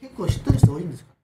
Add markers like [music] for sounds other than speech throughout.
結構しっとりして多いんですか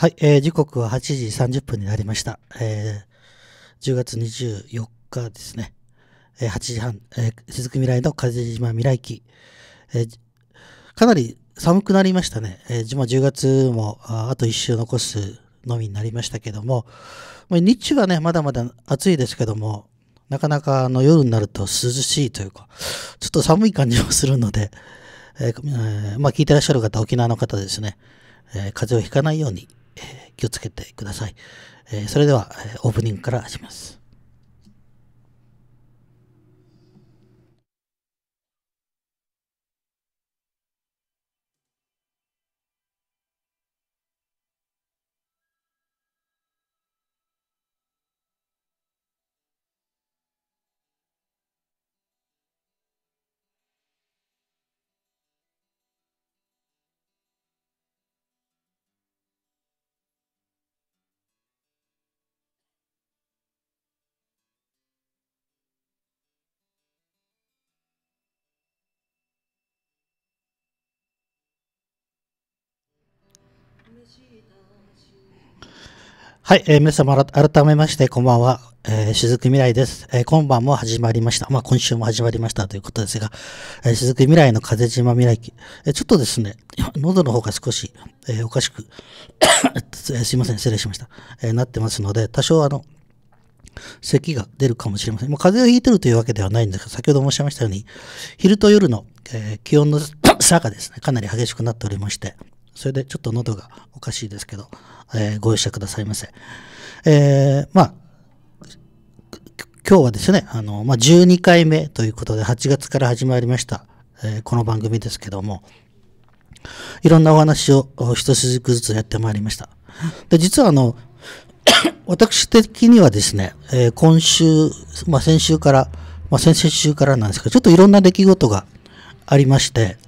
はい、えー、時刻は8時30分になりました。えー、10月24日ですね。えー、8時半、えー、雫未来の風島未来期。えー、かなり寒くなりましたね。えー、10月もあと1週残すのみになりましたけども、まあ、日中はね、まだまだ暑いですけども、なかなかあの夜になると涼しいというか、ちょっと寒い感じもするので、えー、まあ聞いてらっしゃる方、沖縄の方ですね、え風邪をひかないように気をつけてください。えー、それでは、えー、オープニングからします。はい、えー、皆様改めましてこんばんは、えー、雫未来です、えー、今晩も始まりました。まあ今週も始まりましたということですが、えー、雫未来の風島未来記、えー、ちょっとですね、喉の方が少し、えー、おかしく [coughs] えすいません、失礼しました、えなってますので、多少あの、咳が出るかもしれません。もう風邪をひいてるというわけではないんですが、先ほど申し上げましたように、昼と夜の、え気温の差がですね、かなり激しくなっておりまして、それでちょっと喉がおかしいですけど、えー、ご容赦くださいませ。えー、まあ、今日はですね、あの、まあ、12回目ということで、8月から始まりました、えー、この番組ですけども、いろんなお話を一筋ずつやってまいりました。で、実はあの、[coughs] 私的にはですね、えー、今週、まあ、先週から、まあ、先々週からなんですけど、ちょっといろんな出来事がありまして、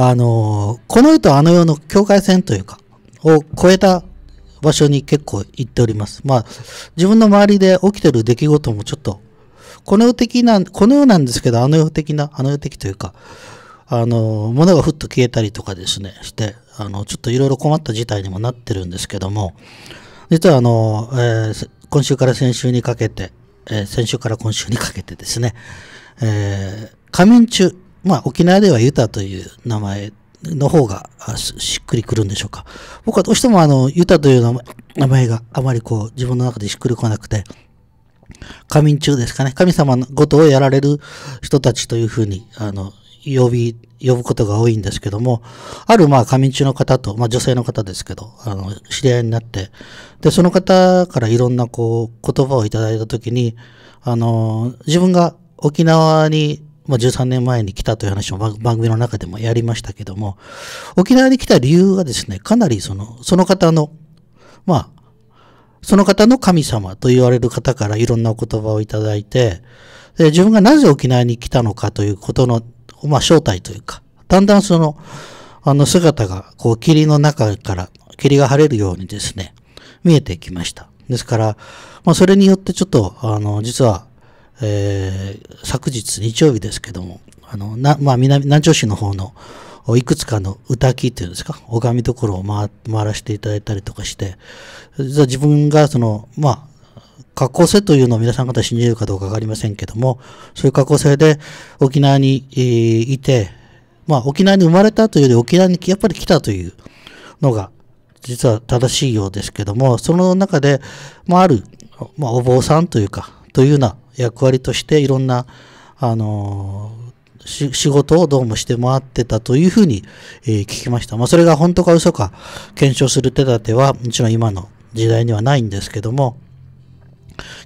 あの、この世とあの世の境界線というか、を超えた場所に結構行っております。まあ、自分の周りで起きてる出来事もちょっと、この世的な、この世なんですけど、あの世的な、あの世的というか、あの、物がふっと消えたりとかですね、して、あの、ちょっといろいろ困った事態にもなってるんですけども、実はあの、えー、今週から先週にかけて、えー、先週から今週にかけてですね、えー、仮眠中、まあ、沖縄ではユタという名前の方がしっくりくるんでしょうか。僕はどうしてもあの、ユタという名前があまりこう、自分の中でしっくりこなくて、仮眠中ですかね。神様のことをやられる人たちというふうに、あの、呼び、呼ぶことが多いんですけども、あるまあ仮眠中の方と、まあ女性の方ですけど、あの、知り合いになって、で、その方からいろんなこう、言葉をいただいたときに、あの、自分が沖縄にまあ、13年前に来たという話も番組の中でもやりましたけども、沖縄に来た理由はですね、かなりその、その方の、まあ、その方の神様と言われる方からいろんなお言葉をいただいて、で自分がなぜ沖縄に来たのかということの、まあ、正体というか、だんだんその、あの姿が、こう、霧の中から、霧が晴れるようにですね、見えてきました。ですから、まあ、それによってちょっと、あの、実は、えー、昨日日曜日ですけども、あの、な、まあ、南、南城市の方の、いくつかの歌木っていうんですか、拝み所を回回らせていただいたりとかして、実は自分がその、まあ、格好性というのを皆さん方信じるかどうかわかりませんけども、そういう格好性で沖縄に、えいて、まあ沖縄に生まれたというより沖縄にやっぱり来たというのが実は正しいようですけども、その中で、まあある、まあお坊さんというか、というような役割としていろんな、あの仕事をどうもして回ってたというふうに、え聞きました。まあ、それが本当か嘘か検証する手立てはもちろん今の時代にはないんですけども、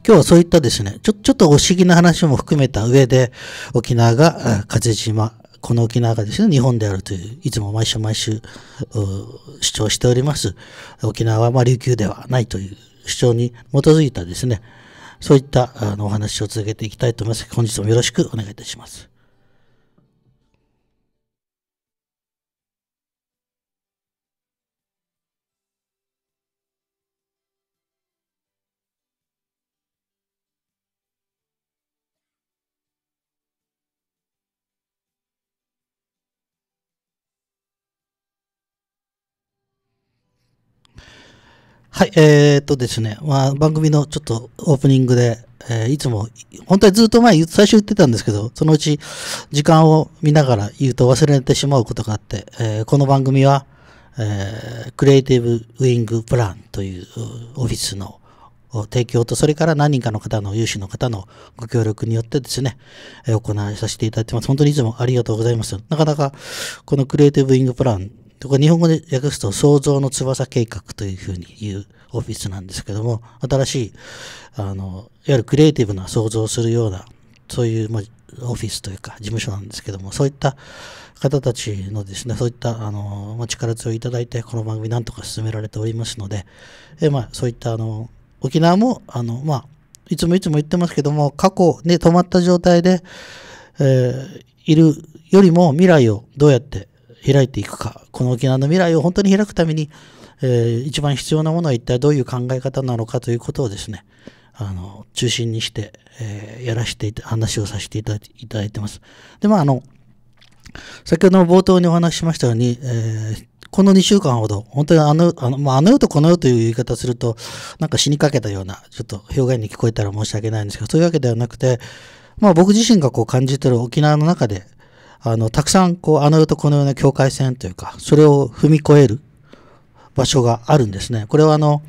今日はそういったですね、ちょ、ちょっとお不思議な話も含めた上で、沖縄が風島、この沖縄がですね、日本であるという、いつも毎週毎週主張しております。沖縄はま琉球ではないという主張に基づいたですね、そういったあのお話を続けていきたいと思います。本日もよろしくお願いいたします。はい、えー、っとですね、まあ、番組のちょっとオープニングで、えー、いつも、本当はずっと前、最初言ってたんですけど、そのうち時間を見ながら言うと忘れてしまうことがあって、えー、この番組は、えー、クリエイティブウィングプランというオフィスの提供と、それから何人かの方の、有志の方のご協力によってですね、え行わさせていただいてます。本当にいつもありがとうございます。なかなか、このクリエイティブウィングプランでこれ日本語で訳すと創造の翼計画というふうに言うオフィスなんですけども、新しい、あの、いわゆるクリエイティブな想像するような、そういう、まあ、オフィスというか事務所なんですけども、そういった方たちのですね、そういったあの、まあ、力強いいただいて、この番組なんとか進められておりますので、えまあ、そういったあの、沖縄も、あの、まあ、いつもいつも言ってますけども、過去ね、止まった状態で、えー、いるよりも未来をどうやって開いていくか、この沖縄の未来を本当に開くために、えー、一番必要なものは一体どういう考え方なのかということをですね、あの、中心にして、えー、やらせていた、話をさせていただいてます。で、まあ、あの、先ほどの冒頭にお話ししましたように、えー、この2週間ほど、本当にあの、あの、まあ、あの世とこの世という言い方すると、なんか死にかけたような、ちょっと表現に聞こえたら申し訳ないんですけど、そういうわけではなくて、まあ僕自身がこう感じてる沖縄の中で、あの、たくさん、こう、あの世とこの世の境界線というか、それを踏み越える場所があるんですね。これはあの、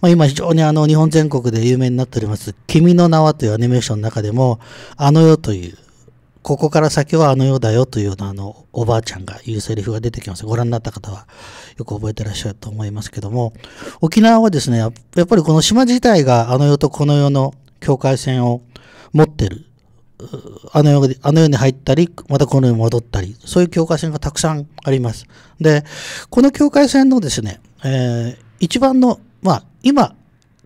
まあ、今非常にあの、日本全国で有名になっております、君の名はというアニメーションの中でも、あの世という、ここから先はあの世だよというようなあの、おばあちゃんが言うセリフが出てきます。ご覧になった方はよく覚えてらっしゃると思いますけども、沖縄はですね、やっぱりこの島自体があの世とこの世の境界線を持ってるあの世あの世に入ったり、またこの世に戻ったり、そういう境界線がたくさんあります。で、この境界線のですね、えー、一番の、まあ、今、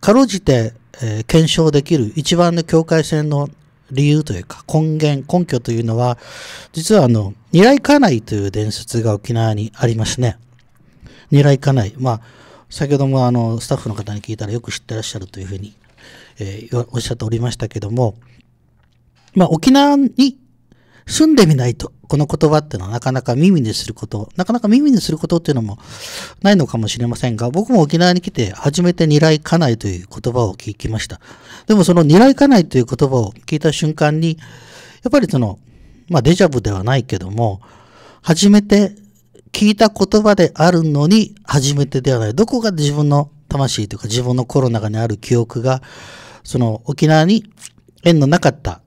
かろうじて、えー、検証できる一番の境界線の理由というか、根源、根拠というのは、実はあの、いかないという伝説が沖縄にありますね。二来家内。まあ、先ほどもあの、スタッフの方に聞いたらよく知ってらっしゃるというふうに、えー、おっしゃっておりましたけども、まあ、沖縄に住んでみないと、この言葉っていうのはなかなか耳にすること、なかなか耳にすることっていうのもないのかもしれませんが、僕も沖縄に来て初めて二かないという言葉を聞きました。でもその二かないという言葉を聞いた瞬間に、やっぱりその、まあデジャブではないけども、初めて聞いた言葉であるのに初めてではない。どこが自分の魂というか自分のコロナ禍にある記憶が、その沖縄に縁のなかった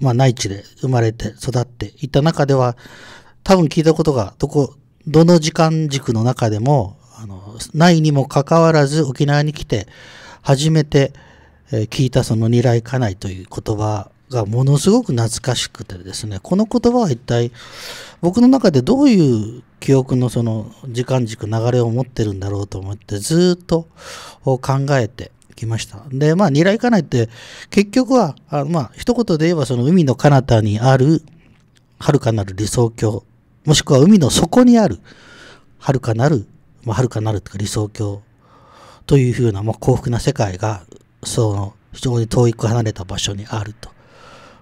まあ、内地で生まれて育っていった中では多分聞いたことがどこどの時間軸の中でもあのないにもかかわらず沖縄に来て初めて、え聞いたその「二来家内」という言葉がものすごく懐かしくてですねこの言葉は一体僕の中でどういう記憶のその時間軸流れを持ってるんだろうと思ってずっと考えてきました。で、まあ、ニラ行かないって、結局は、あまあ、一言で言えば、その海の彼方にある、遥かなる理想郷、もしくは海の底にある、遥かなる、まあ、遥かなるというか理想郷というふうな、まあ、幸福な世界が、その、非常に遠く離れた場所にあると。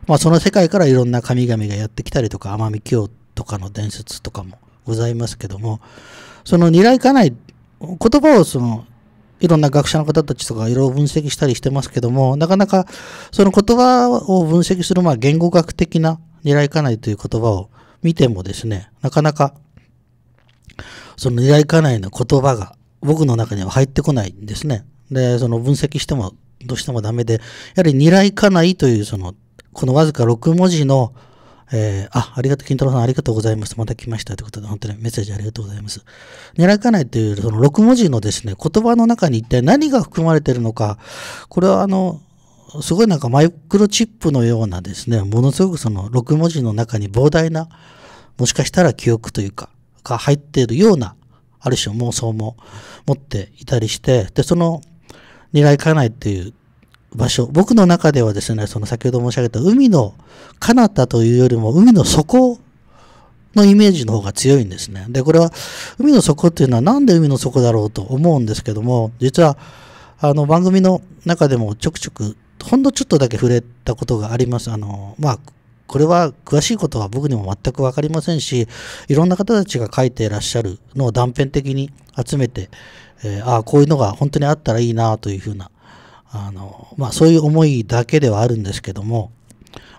まあ、その世界からいろんな神々がやってきたりとか、奄美京とかの伝説とかもございますけども、その行かない言葉をそのいろんな学者の方たちとかいろいろ分析したりしてますけども、なかなかその言葉を分析する、まあ、言語学的な狙いかないという言葉を見てもですね、なかなかその狙いかないの言葉が僕の中には入ってこないんですね。で、その分析してもどうしてもダメで、やはり狙いかないというその、このわずか6文字のえー、あ、ありがとう、金太郎さんありがとうございます。また来ましたということで、本当にメッセージありがとうございます。狙いかないという、その6文字のですね、言葉の中に一体何が含まれているのか、これはあの、すごいなんかマイクロチップのようなですね、ものすごくその6文字の中に膨大な、もしかしたら記憶というか、が入っているような、ある種妄想も持っていたりして、で、その、狙いかないっていう場所、僕の中ではですね、その先ほど申し上げた海の彼方というよりも海の底のイメージの方が強いんですね。で、これは海の底っていうのはなんで海の底だろうと思うんですけども、実はあの番組の中でもちょくちょく、ほんのちょっとだけ触れたことがあります。あの、まあ、これは詳しいことは僕にも全くわかりませんし、いろんな方たちが書いていらっしゃるのを断片的に集めて、えー、ああ、こういうのが本当にあったらいいなというふうなあの、まあ、そういう思いだけではあるんですけども、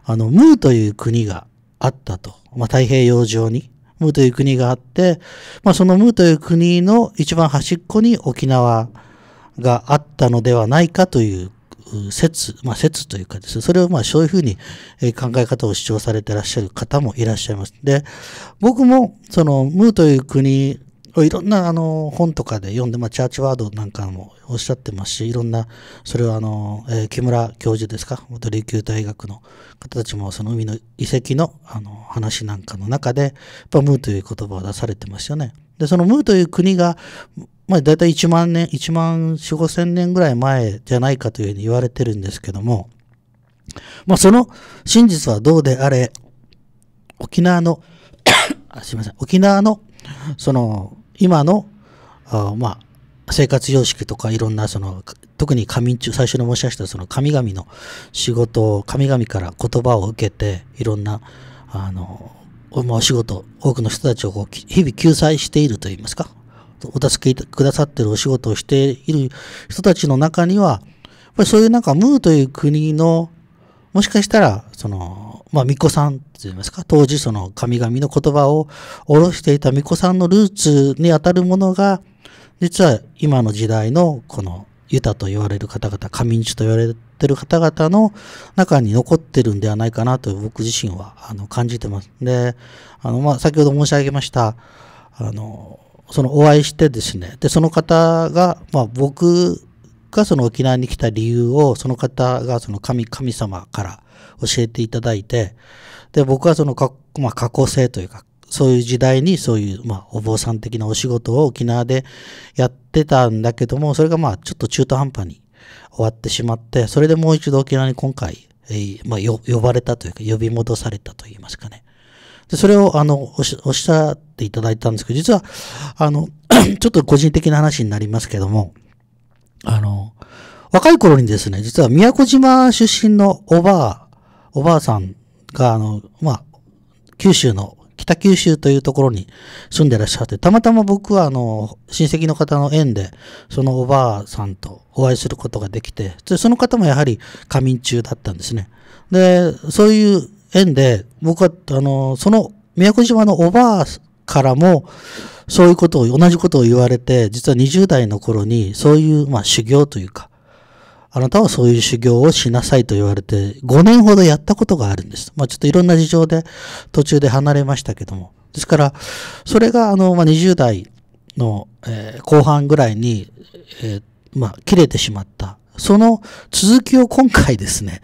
あの、ムーという国があったと。まあ、太平洋上に、ムーという国があって、まあ、そのムーという国の一番端っこに沖縄があったのではないかという説、まあ、説というかですね、それをまあそういうふうに考え方を主張されてらっしゃる方もいらっしゃいます。で、僕もそのムーという国いろんなあの本とかで読んで、まあ、チャーチワードなんかもおっしゃってますし、いろんな、それはあの、えー、木村教授ですか、元琉球大学の方たちも、その海の遺跡のあの話なんかの中で、やっぱムーという言葉を出されてますよね。で、そのムーという国が、まあ、大体1万年、1万4、5千年ぐらい前じゃないかというふうに言われてるんですけども、まあ、その真実はどうであれ、沖縄の [coughs] あすいません、沖縄のその今のあまあ生活様式とかいろんなその特に神中最初に申し上げたその神々の仕事を神々から言葉を受けていろんなあのお仕事多くの人たちをこう日々救済しているといいますかお助けくださってるお仕事をしている人たちの中にはやっぱりそういうなんかムーという国のもしかしたらそのまあ、巫女さんと言いますか、当時その神々の言葉を下ろしていた巫女さんのルーツにあたるものが、実は今の時代のこのユタと言われる方々、神日と言われてる方々の中に残ってるんではないかなと僕自身はあの感じてます。で、あの、まあ、先ほど申し上げました、あの、そのお会いしてですね、で、その方が、まあ、僕がその沖縄に来た理由を、その方がその神、神様から、教えていただいて、で、僕はそのか、まあ、過去性というか、そういう時代にそういう、まあ、お坊さん的なお仕事を沖縄でやってたんだけども、それがまあ、ちょっと中途半端に終わってしまって、それでもう一度沖縄に今回、えー、まあ、呼ばれたというか、呼び戻されたと言いますかね。で、それを、あの、おっしゃっていただいたんですけど、実は、あの、[clears throat] ちょっと個人的な話になりますけども、あの、若い頃にですね、実は宮古島出身のおばあおばあさんが、あの、まあ、九州の、北九州というところに住んでらっしゃって、たまたま僕は、あの、親戚の方の縁で、そのおばあさんとお会いすることができて、その方もやはり仮眠中だったんですね。で、そういう縁で、僕は、あの、その宮古島のおばあからも、そういうことを、同じことを言われて、実は20代の頃に、そういう、まあ、修行というか、あなたはそういう修行をしなさいと言われて、5年ほどやったことがあるんです。まあちょっといろんな事情で途中で離れましたけども。ですから、それがあの、まあ、20代の、えー、後半ぐらいに、えー、まあ切れてしまった。その続きを今回ですね、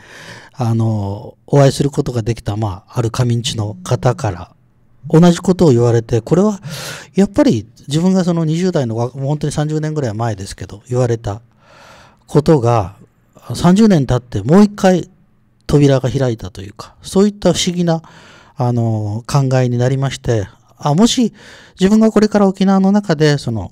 あの、お会いすることができた、まあ、ある眠地の方から同じことを言われて、これはやっぱり自分がその20代の、本当に30年ぐらい前ですけど、言われた、ことが30年経ってもう一回扉が開いたというかそういった不思議なあの考えになりましてあもし自分がこれから沖縄の中でその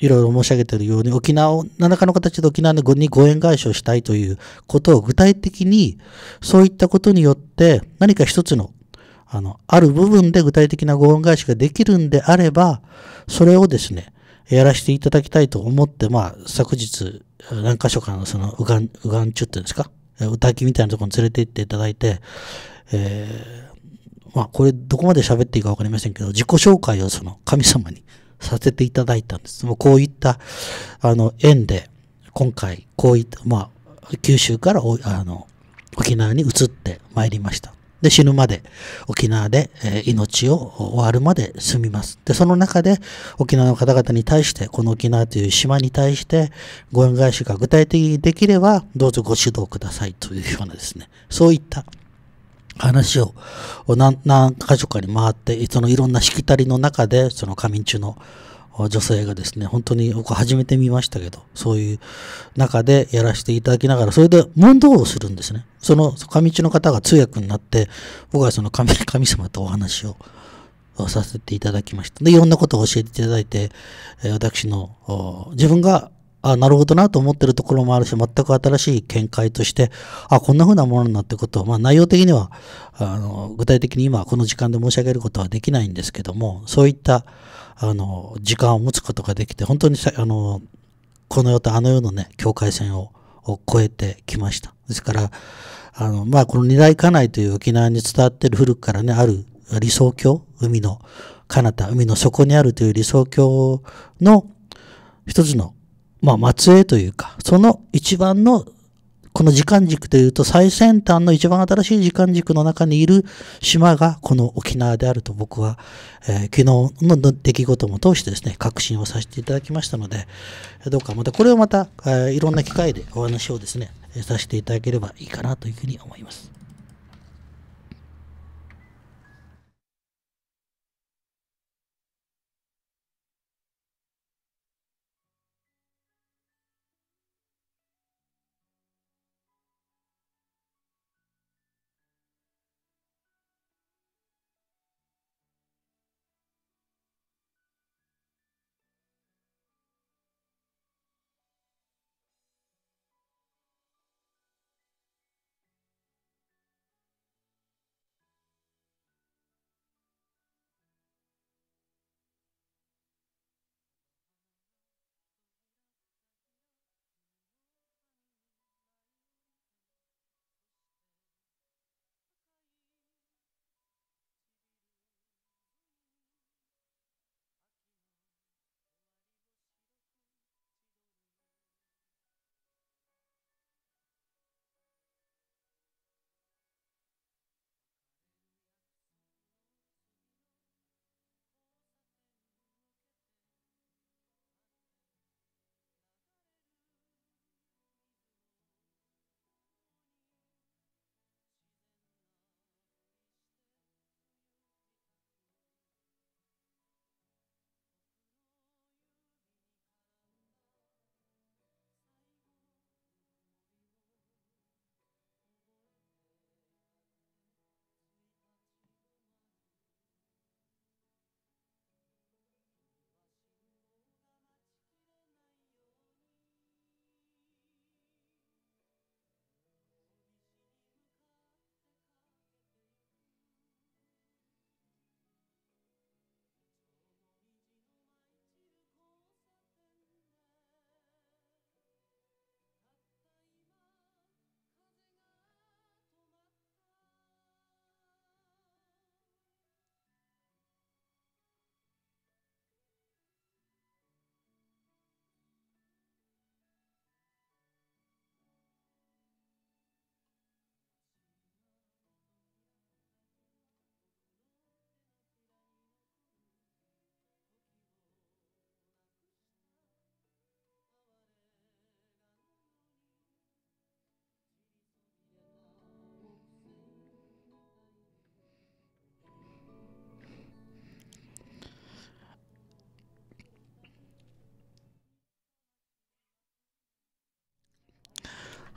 いろいろ申し上げているように沖縄を何らかの形で沖縄にご縁返しをしたいということを具体的にそういったことによって何か一つのあのある部分で具体的なご恩返しができるんであればそれをですねやらせていただきたいと思って、まあ、昨日、何箇所かのその、うがん、うがんちゅってんですか歌きみたいなところに連れて行っていただいて、えー、まあ、これどこまで喋っていいかわかりませんけど、自己紹介をその神様にさせていただいたんです。もうこういった、あの、縁で、今回、こういった、まあ、九州からあの沖縄に移ってまいりました。で、死ぬまで沖縄で、え命を終わるまで住みます。で、その中で沖縄の方々に対して、この沖縄という島に対して、ご恩返しが具体的にできれば、どうぞご指導くださいというようなですね、そういった話を何何箇所かに回って、そのいろんなしきたりの中で、その仮眠中の女性がですね、本当に僕初めて見ましたけど、そういう中でやらせていただきながら、それで問答をするんですね。その上地の方が通訳になって、僕はその神 [laughs] 神様とお話をさせていただきました。で、いろんなことを教えていただいて、私の自分があなるほどなと思ってるところもあるし、全く新しい見解として、あ、こんな風なものになってことを、まあ内容的には、あの、具体的に今この時間で申し上げることはできないんですけども、そういったあの、時間を持つことができて、本当にあの、この世とあの世のね、境界線をを超えてきました。ですから、あの、まあ、この二大家内という沖縄に伝わっている古くからね、ある理想郷、海の彼方、海の底にあるという理想郷の一つの、まあ、末裔というか、その一番のこの時間軸というと最先端の一番新しい時間軸の中にいる島がこの沖縄であると僕は、えー、昨日の出来事も通してですね、確信をさせていただきましたので、どうかまたこれをまた、えー、いろんな機会でお話をですね、させていただければいいかなというふうに思います。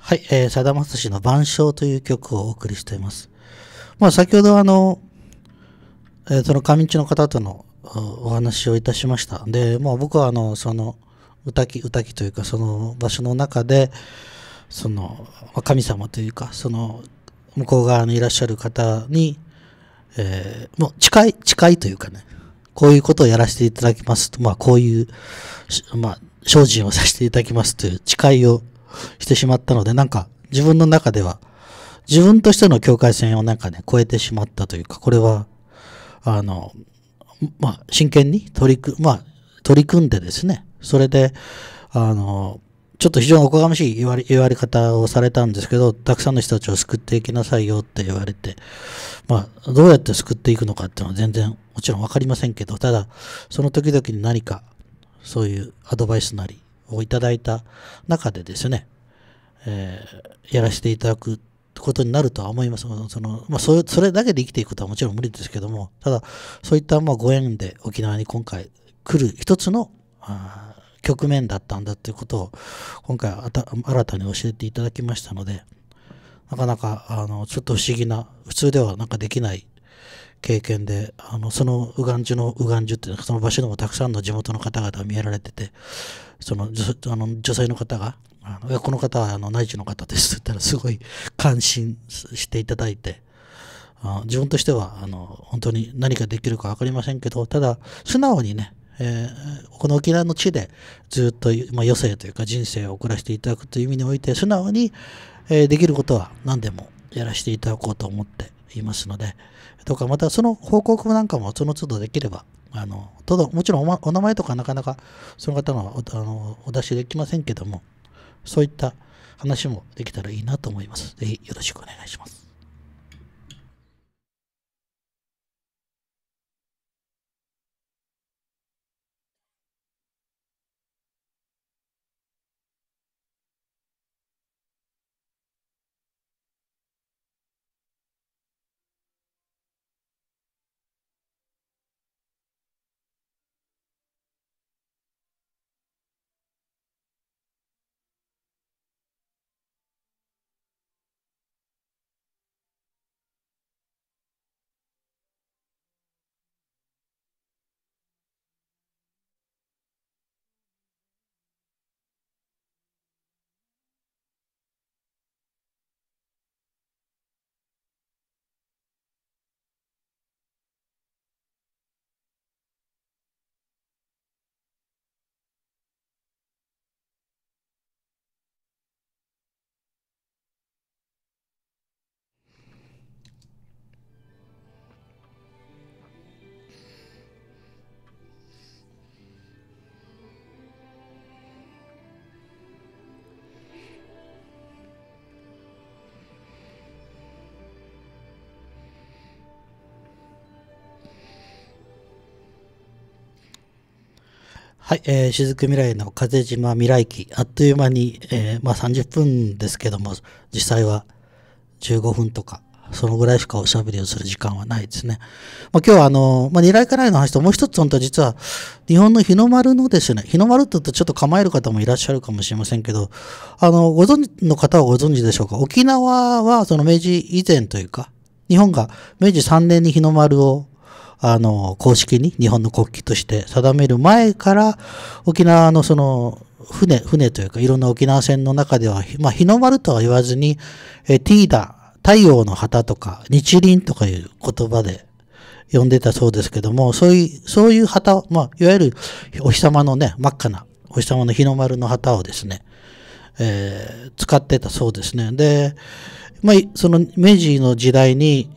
はい、えー、さだまさしの晩鐘という曲をお送りしています。まあ、先ほどあの、えー、その上地の方とのお話をいたしました。で、まあ僕はあの、その、歌き、歌きというか、その場所の中で、その、神様というか、その、向こう側にいらっしゃる方に、えー、もう近い、近いというかね、こういうことをやらせていただきますと、まあこういう、まあ、精進をさせていただきますという誓いをしてしまったので、なんか自分の中では、自分としての境界線をなんかね、超えてしまったというか、これは、あの、まあ、真剣に取り組、まあ、取り組んでですね、それで、あの、ちょっと非常におこがましい言われ、言われ方をされたんですけど、たくさんの人たちを救っていきなさいよって言われて、まあ、どうやって救っていくのかっていうのは全然、もちろんわかりませんけど、ただ、その時々に何か、そういうアドバイスなり、をいただいた中でですね、えー、やらせていただくことになるとは思います。そのまあ、それだけで生きていくことはもちろん無理ですけども、ただ、そういったまあご縁で沖縄に今回来る一つの局面だったんだということを、今回新たに教えていただきましたので、なかなかあのちょっと不思議な、普通ではなんかできない経験で、あのその右岸樹の右岸樹っていうのは、その場所でもたくさんの地元の方々が見えられてて、そのあの女性の方があのこの方はあの内地の方ですって言ったらすごい感心していただいてあ自分としてはあの本当に何ができるか分かりませんけどただ素直にね、えー、この沖縄の地でずっと、まあ、余生というか人生を送らせていただくという意味において素直に、えー、できることは何でもやらせていただこうと思っていますのでとかまたその報告なんかもその都度できればあのただもちろんお,、ま、お名前とかなかなかその方のおあのお出しできませんけどもそういった話もできたらいいなと思います。ぜひよろしくお願いします。はい、えー、雫未来の風島未来記、あっという間に、えー、まあ、30分ですけども、実際は15分とか、そのぐらいしかおしゃべりをする時間はないですね。まあ、今日はあの、まあ、二来課題の話ともう一つ本当実は、日本の日の丸のですね、日の丸って言うとちょっと構える方もいらっしゃるかもしれませんけど、あの、ご存知の方はご存知でしょうか。沖縄はその明治以前というか、日本が明治3年に日の丸をあの、公式に日本の国旗として定める前から、沖縄のその、船、船というか、いろんな沖縄戦の中では、まあ、日の丸とは言わずに、えティーダ、太陽の旗とか、日輪とかいう言葉で呼んでたそうですけども、そういう、そういう旗まあ、いわゆるお日様のね、真っ赤な、お日様の日の丸の旗をですね、えー、使ってたそうですね。で、まあ、その明治の時代に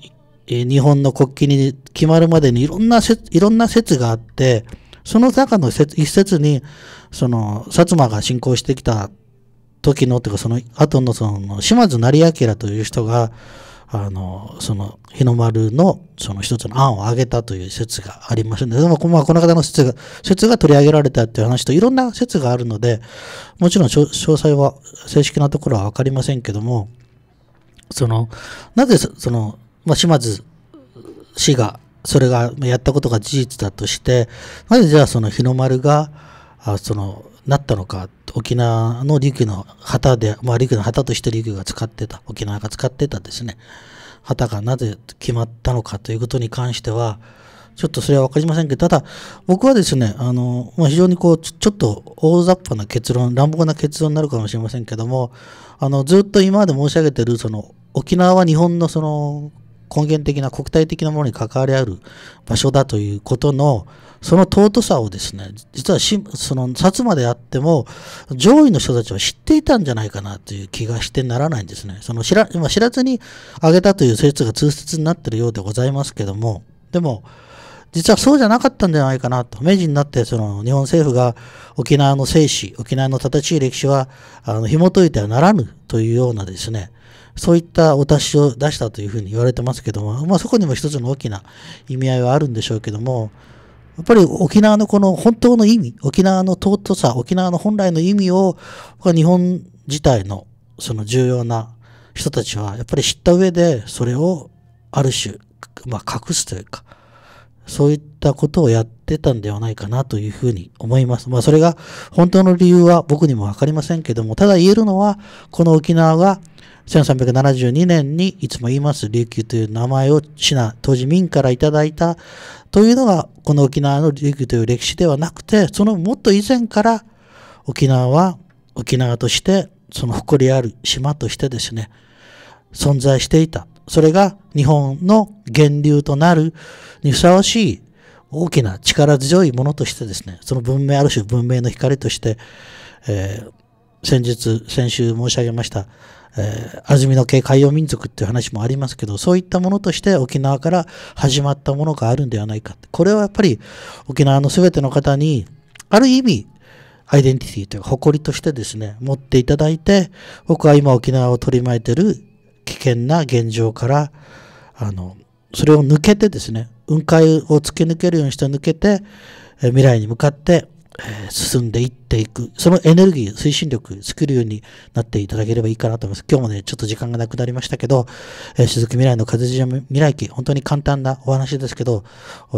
え日本の国旗に決まるまでにいろんな説、いろんな説があって、その中の説一説に、その、薩摩が侵攻してきた時の、というかその後のその、島津成明という人が、あの、その、日の丸の、その一つの案を挙げたという説がありますので、でも、まあ、この方の説が、説が取り上げられたっていう話といろんな説があるので、もちろん詳細は、正式なところはわかりませんけども、その、なぜ、その、まあ、島津氏がそれがやったことが事実だとしてなぜじゃあその日の丸があそのなったのか沖縄の陸の旗で、まあ、陸の旗として陸が使ってた沖縄が使ってたですね旗がなぜ決まったのかということに関してはちょっとそれはわかりませんけどただ僕はですねあの、まあ、非常にこうちょっと大雑把な結論乱暴な結論になるかもしれませんけどもあのずっと今まで申し上げてるその沖縄は日本のその根源的な国体的なものに関わりある場所だということのその尊さをですね実はその薩摩であっても上位の人たちは知っていたんじゃないかなという気がしてならないんですねその知ら今知らずにあげたという説が通説になってるようでございますけどもでも実はそうじゃなかったんじゃないかなと明治になってその日本政府が沖縄の生死沖縄の正しい歴史はあの紐解いてはならぬというようなですねそういったお達しを出したというふうに言われてますけども、まあ、そこにも一つの大きな意味合いはあるんでしょうけども、やっぱり沖縄のこの本当の意味、沖縄の尊さ、沖縄の本来の意味を、日本自体のその重要な人たちは、やっぱり知った上で、それをある種、まあ、隠すというか、そういったことをやってたんではないかなというふうに思います。まあ、それが本当の理由は僕にもわかりませんけども、ただ言えるのは、この沖縄が1372年にいつも言います琉球という名前を市な。当時民からいただいたというのがこの沖縄の琉球という歴史ではなくてそのもっと以前から沖縄は沖縄としてその誇りある島としてですね存在していたそれが日本の源流となるにふさわしい大きな力強いものとしてですねその文明ある種文明の光として、えー、先日先週申し上げましたえー、安曇野系海洋民族っていう話もありますけど、そういったものとして沖縄から始まったものがあるんではないか。これはやっぱり沖縄の全ての方に、ある意味、アイデンティティというか誇りとしてですね、持っていただいて、僕は今沖縄を取り巻いてる危険な現状から、あの、それを抜けてですね、雲海を突き抜けるようにして抜けて、未来に向かってえ進んでいっていく、そのエネルギー、推進力、作るようになっていただければいいかなと思います。今日もね、ちょっと時間がなくなりましたけど、えー、鈴木未来の風邪未来期、本当に簡単なお話ですけど、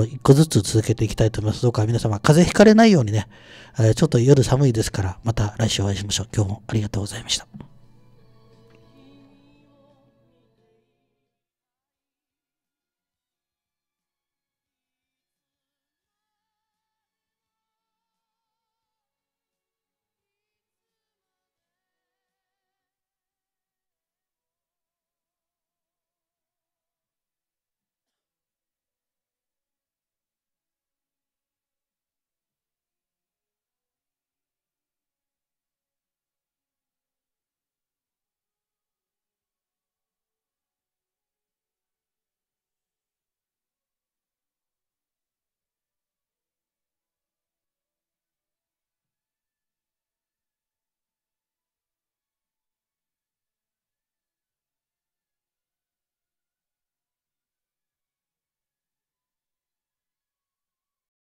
一個ずつ続けていきたいと思います。どうか皆様、風邪ひかれないようにね、えー、ちょっと夜寒いですから、また来週お会いしましょう。今日もありがとうございました。